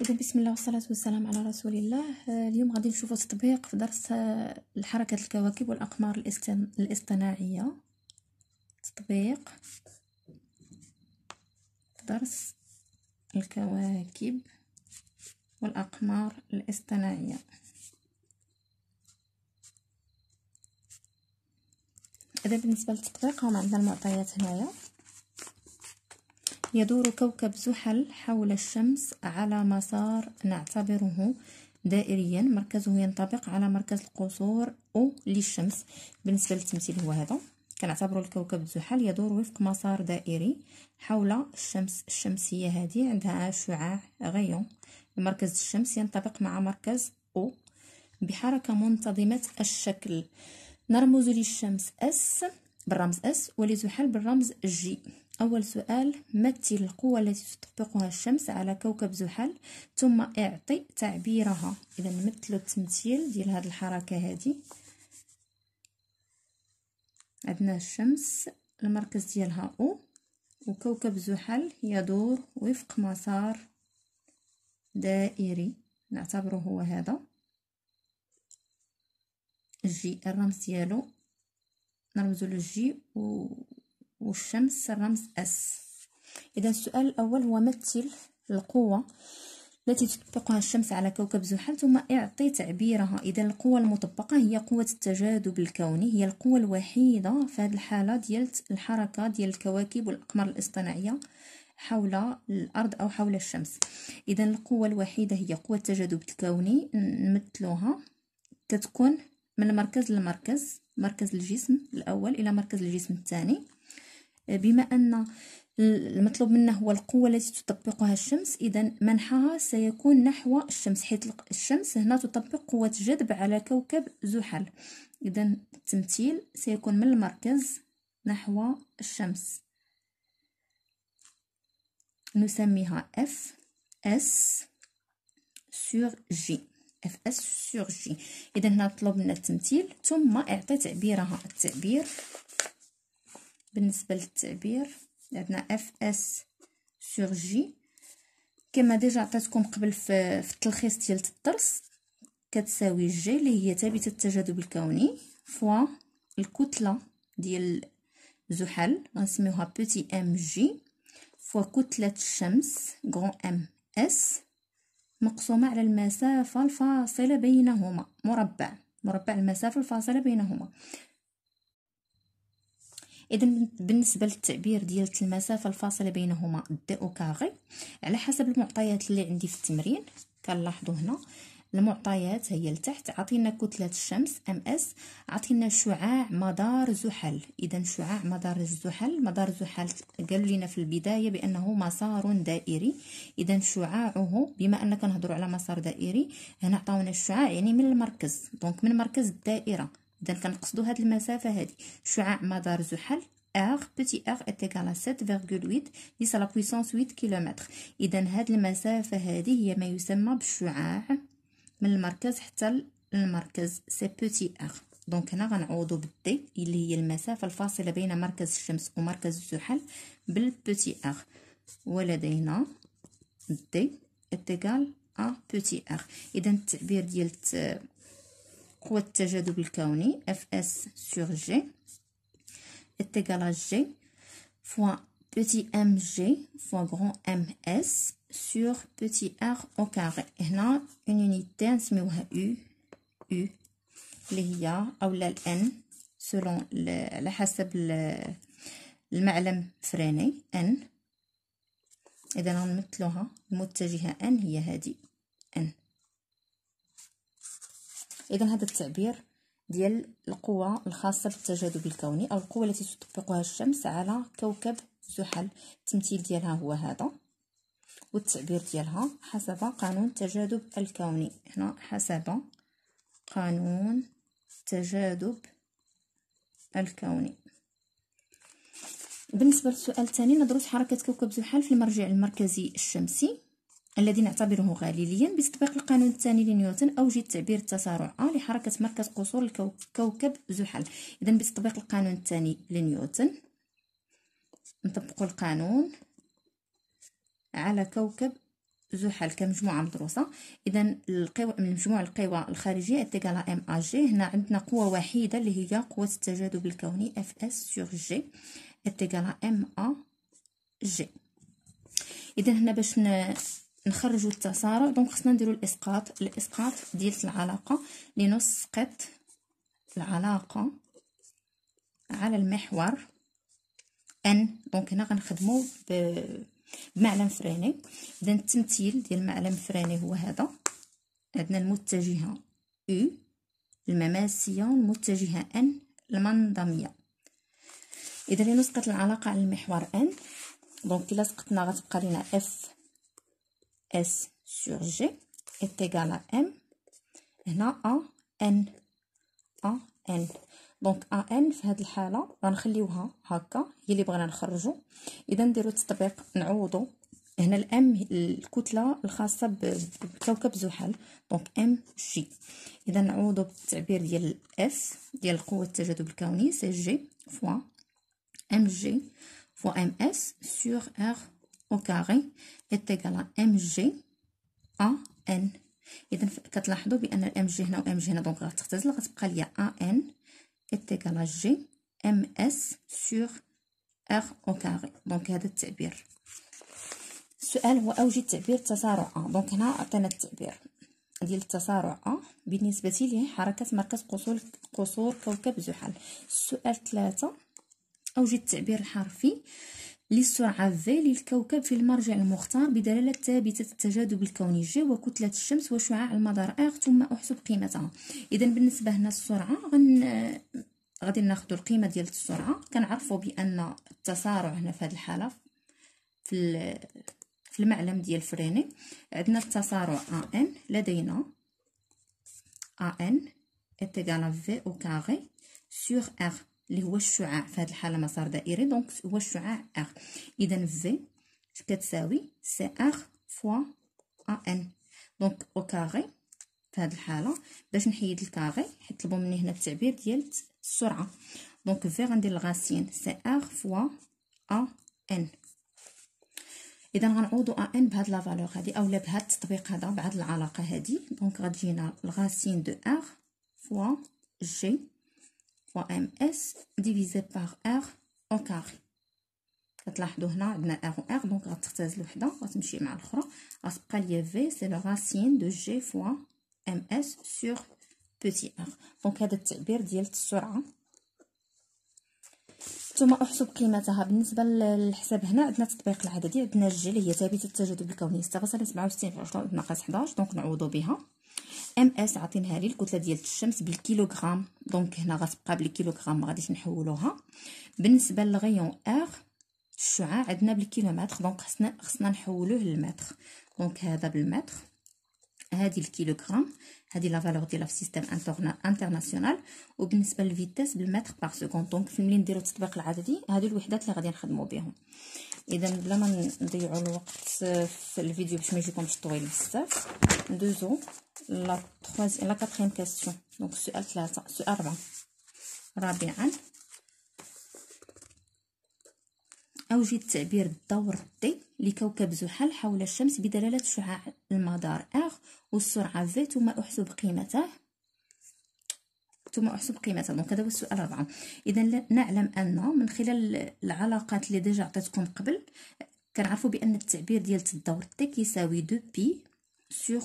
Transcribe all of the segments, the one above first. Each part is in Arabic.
اذا بسم الله والصلاه والسلام على رسول الله آه، اليوم غادي نشوفوا تطبيق في درس آه، الحركه الكواكب والاقمار الاصطناعيه تطبيق في درس الكواكب والاقمار الاصطناعيه اذا بالنسبه للتطبيق هم عندنا المعطيات هنايا يدور كوكب زحل حول الشمس على مسار نعتبره دائريا مركزه ينطبق على مركز القصور أو للشمس بالنسبة للتمثيل هو هذا كنعتبروا الكوكب زحل يدور وفق مسار دائري حول الشمس الشمسية هذه عندها شعاع غيون مركز الشمس ينطبق مع مركز أو بحركة منتظمة الشكل نرمز للشمس اس بالرمز اس ولزحل بالرمز جي أول سؤال مثل القوة التي تطبقها الشمس على كوكب زحل ثم اعطي تعبيرها إذا مثل التمثيل ديال هاد الحركة هادي عندنا الشمس المركز ديالها أو وكوكب زحل يدور وفق مسار دائري نعتبره هو هذا جي الرمز ديالو نرمزو للجي و والشمس الرمز أس إذا السؤال الأول هو مثل القوة التي تطبقها الشمس على كوكب زحل ثم اعطي تعبيرها إذا القوة المطبقة هي قوة التجاذب الكوني هي القوة الوحيدة في هذه الحالة ديال الحركة ديال الكواكب والأقمار الاصطناعية حول الأرض أو حول الشمس إذا القوة الوحيدة هي قوة التجاذب الكوني نمثلوها كتكون من مركز لمركز مركز الجسم الأول إلى مركز الجسم الثاني بما أن المطلوب منا هو القوة التي تطبقها الشمس إذا منحها سيكون نحو الشمس حيث الشمس هنا تطبق قوة جذب على كوكب زحل إذا التمثيل سيكون من المركز نحو الشمس نسميها اف اس سور جي اف اس سور جي اذا هنا طلب منا التمثيل ثم اعطي تعبيرها التعبير بالنسبة للتعبير عندنا اف اس سور جي كما ديجا عطيتكم قبل في, في التلخيص ديال الدرس كتساوي جي اللي هي ثابتة التجاذب الكوني فوا الكتلة ديال زحل غنسميوها بوتي ام جي فوا كتلة الشمس غون ام اس مقسومة على المسافة الفاصلة بينهما مربع مربع المسافة الفاصلة بينهما اذا بالنسبه للتعبير ديال المسافه الفاصله بينهما د او كاغي على حسب المعطيات اللي عندي في التمرين كنلاحظوا هنا المعطيات هي لتحت عطينا كتلة الشمس ام اس عطينا شعاع مدار زحل اذا شعاع مدار الزحل مدار الزحل قالوا لنا في البداية بانه مسار دائري اذا شعاعه بما ان كنهضروا على مسار دائري هنا عطاونا الشعاع يعني من المركز دونك من مركز الدائرة اذا كنقصدوا هاد المسافه هادي شعاع مدار زحل R petit r est égal à 7,8 10 à la puissance 8 كيلومتر اذا هاد المسافه هذه هي ما يسمى بالشعاع من المركز حتى للمركز سي بوتي ار دونك هنا غنعوضو بالدي اللي هي المسافه الفاصله بين مركز الشمس ومركز الزحل بالبوتي ار ولدينا دي اتيكال ا بوتي r. اذا التعبير ديال قوة التجاذب الكوني اف اس سور جي اتقال جي فوا بتي ام جي فوا غران ام اس سور بتي ار او كاري هنا اون يونيتي نسميوها يو يو اللي هي اولا الان سولون على حسب المعلم فريني ان اذا غنمثلوها المتجهه ان هي هادي اذا هذا التعبير ديال القوة الخاصة بالتجاذب الكوني أو القوة التي تطبقها الشمس على كوكب زحل التمثيل ديالها هو هذا والتعبير ديالها حسب قانون التجاذب الكوني هنا حسب قانون التجاذب الكوني بالنسبة للسؤال الثاني ندرس حركة كوكب زحل في المرجع المركزي الشمسي الذي نعتبره غاليليا باستباق القانون الثاني لنيوتن اوجد تعبير التسارع أ آه لحركه مركز قصور الكوكب زحل اذا باستباق القانون الثاني لنيوتن نطبق القانون على كوكب زحل كمجموعة مدروسة إذا القوى من مجموع القوى الخارجية اتيكالا ام ا إيه جي هنا عندنا قوة وحيدة اللي هي قوة التجاذب الكوني اف اس سور إيه جي اتقال ام ا جي إذا هنا باش ن... نخرجوا التسارع دونك خصنا نديروا الاسقاط الاسقاط ديال العلاقه لنسقط العلاقه على المحور ان دونك هنا غنخدموا بمعلم فريني اذا التمثيل ديال معلم فريني هو هذا عندنا المتجهه او المماسيه المتجهه ان المنضميه اذا لنسقط العلاقه على المحور ان دونك الا سقطنا غتبقى لنا اف S sur G est égal à M هنا A N A N دونك A N في هاد الحالة غنخليوها هكا هي اللي بغينا نخرجو إذا نديرو التطبيق نعوضو هنا الام الكتله الخاصه بكوكب زحل دونك ام G اذا نعوضو بالتعبير ديال اف ديال قوه التجاذب الكوني سي جي فوا ام G فوا ام اس سور R او كاري اتيكالا ام جي ا ان اذا كتلاحظوا بان الام جي هنا وام جي هنا دونك غتختزل غتبقى ليا ا ان اتيكالا جي ام اس سور ار او كاري دونك هذا التعبير السؤال هو اوجد تعبير تسارع ا دونك هنا عطينا التعبير ديال التسارع ا بالنسبه ليه حركه مركز قصور قصور كوكب زحل السؤال ثلاثة اوجد التعبير الحرفي للسرعة في للكوكب في المرجع المختار بدلالة ثابتة التجاذب الكوني جي وكتلة الشمس وشعاع المدار اغ ثم أحسب قيمتها إذا بالنسبة هنا السرعة غن... غادي ناخذ القيمة ديال السرعة كنعرفوا بأن التسارع هنا في هذه الحالة في في المعلم ديال فريني عندنا التسارع ان لدينا ان est في او كاري سور carré اللي هو الشعاع في هذه الحاله مسار دائري دونك هو الشعاع ار اذا في كتساوي سي ار فوا ا ان دونك او كاري في هذه الحاله باش نحيد الكاري حيت طلبوا مني هنا التعبير ديال السرعه دونك في غندير الغاسين سي ار فوا ا ان اذا غنعوضوا ا ان بهاد لا فالور هادي اولا بهاد التطبيق هذا بهاد العلاقه هادي دونك غتجينا الغاسين دو ار فوا جي fois ms divisé par r au carré كتلاحظوا هنا عندنا ار و ار دونك غتختاز الوحده غتمشي مع الاخرى غتبقى ليا في سي لو راسين دو جي فوا ام اس سور بوتي ار دونك هذا التعبير ديال السرعه ثم احسب قيمتها بالنسبه للحساب هنا عندنا التطبيق العددي عندنا جي اللي هي ثابته التجاذب الكوني 6.67 في 10 ناقص 11 دونك نعوضو بها ام اس عاطينها لي الكتله ديال الشمس بالكيلوغرام دونك هنا غتبقى بالكيلوغرام ما غاديش نحولوها بالنسبه للغيون اغ الشعاع عندنا بالكيلومتر دونك خصنا خصنا نحولوه للمتر دونك هذا بالمتر هذه الكيلوغرام هذه لا فالور ديالها في سيستيم انترناسيونال وبالنسبه للفيتاس بالمتر باغ سكوند دونك ملي نديرو التطبيق العددي هذه الوحدات اللي غادي نخدمو بهم اذا بلا ما نضيعوا الوقت في الفيديو باش ما يجيكمش طويل بزاف ندوزو لا تخوز لا كاتخيم كاستيون دونك سؤال ثلاثة سؤال ربعة رابعا أوجد تعبير الدور تي لكوكب زحل حول الشمس بدلالة شعاع المدار إغ والسرعة في ثم أحسب قيمته ثم أحسب قيمته دونك هذا هو السؤال ربعة إذا نعلم أن من خلال العلاقات اللي ديجا عطيتكم قبل كنعرفوا بأن التعبير ديال الدور تي كيساوي دو بي سيغ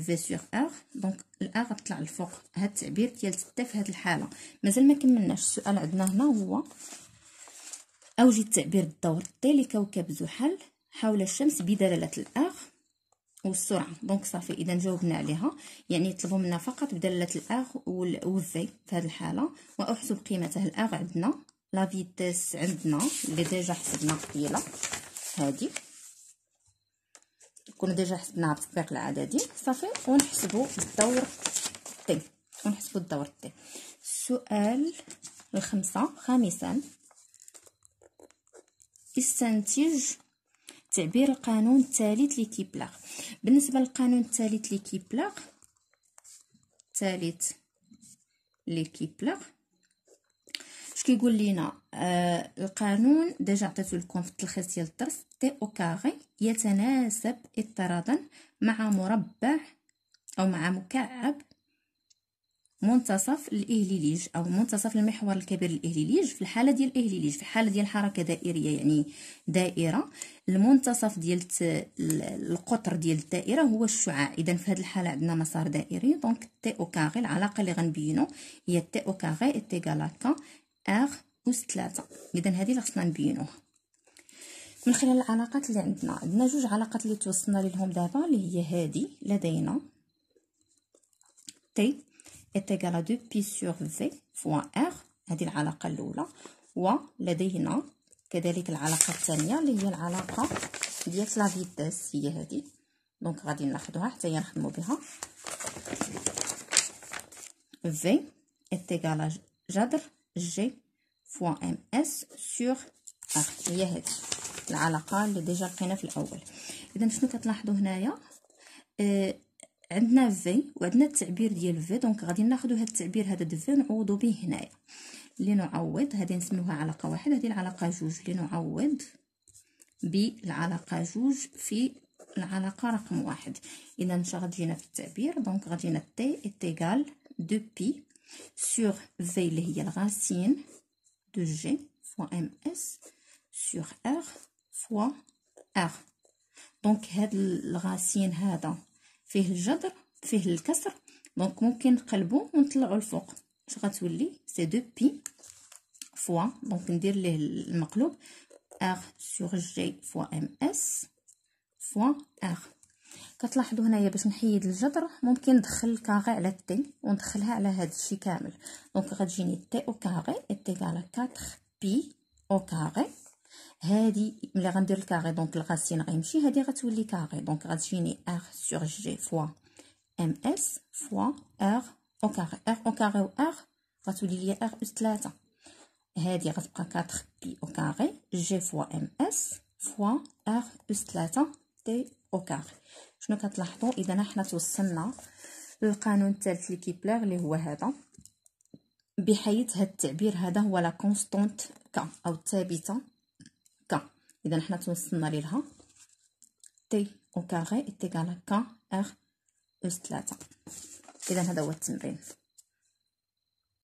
في سيغ اغ دونك الاغ غتطلع لفوق هاد التعبير ديال تتا في هاد الحاله مازال ما كملناش السؤال عندنا هنا هو اوجد تعبير الدور تي لكوكب زحل حول الشمس بدلاله الاغ والسرعه دونك صافي اذا جاوبنا عليها يعني يطلبوا منا فقط بدلاله الار والفي في هذه الحاله واحسب قيمته الاغ عندنا لا فيتيس عندنا اللي ديجا حسبنا قبيله هادي كنا ديجا حسبناها التطبيق العددي صافي ونحسبوا الدور تي ونحسبوا الدور تي السؤال الخمسة خامسا استنتج تعبير القانون الثالث لكيبلر بالنسبة للقانون الثالث لكيبلر الثالث لكيبلر اش كيقول لينا آه القانون ديجا عطيتو لكم في التلخيص ديال الدرس تي أو كاغي يتناسب اضطرادا مع مربع أو مع مكعب منتصف الإهليليج أو منتصف المحور الكبير الاهليليج في الحالة ديال الإهليليج في الحالة ديال حركة دائرية يعني دائرة المنتصف ديال القطر ديال الدائرة هو الشعاع إذا في هذه الحالة عندنا مسار دائري دونك تي أو كاغي العلاقة اللي غنبينو هي تي أو كاغي إتيكالا كا أغ أس تلاتة إذا هذه اللي خصنا نبينوها من خلال العلاقات اللي عندنا عندنا جوج علاقات اللي توصلنا لهم دابا اللي هي هادي لدينا تي est دو بي سور في فوا ار هذه العلاقه الاولى ولدينا كذلك العلاقه الثانيه اللي هي العلاقه ديال لا فيتاس هي هذه دونك غادي ناخذوها حتى هي نخدموا بها في est égal جذر جي فوا ام اس سور ار هي هذه العلاقه اللي ديجا لقينا في الاول اذا شنو كتلاحظوا هنايا آه عندنا في وعندنا التعبير ديال في دونك غادي ناخذ هذا التعبير هذا د في نعوضوا به هنايا لنعوض هذه نسميوها علاقه واحد هذه العلاقه جوج لنعوض بالعلاقه جوج في العلاقه رقم واحد اذا ش غتجينا في التعبير دونك غتجينا تي ايتيغال دو بي سور في اللي هي الغاسين دو جي فوا ام اس سور ار فوا اغ دونك هاد الغاسين هذا فيه الجذر فيه الكسر دونك ممكن نقلبو ونطلعو الفوق اش غتولي سي دو بي فوا دونك ندير ليه المقلوب اغ سوغ جي فوا ام اس فوا اغ كتلاحظوا هنايا باش نحيد الجذر ممكن ندخل الكاغي على تي وندخلها على هذا الشيء كامل دونك غتجيني تي او كاغي على 4 بي او كاغي هادي ملي غندير الكاري دونك الغاسين غيمشي هادي غتولي كاغي دونك غتجيني ار سور جي فوا ام اس فوا ار او كاغي ار او كاغي و ار غتولي ليا ار اس 3 هادي غتبقى 4 بي او كاغي جي فوا ام اس فوا ار اس 3 تي او كاغي شنو كتلاحظوا اذا حنا توصلنا للقانون الثالث لي كيبلاغ اللي هو هذا بحيث هاد التعبير هذا هو لا كونستونت كا او الثابته اذا حنا توصلنا ليها تي او كاري ايتيكال كا ار اس 3 اذا هذا هو التمرين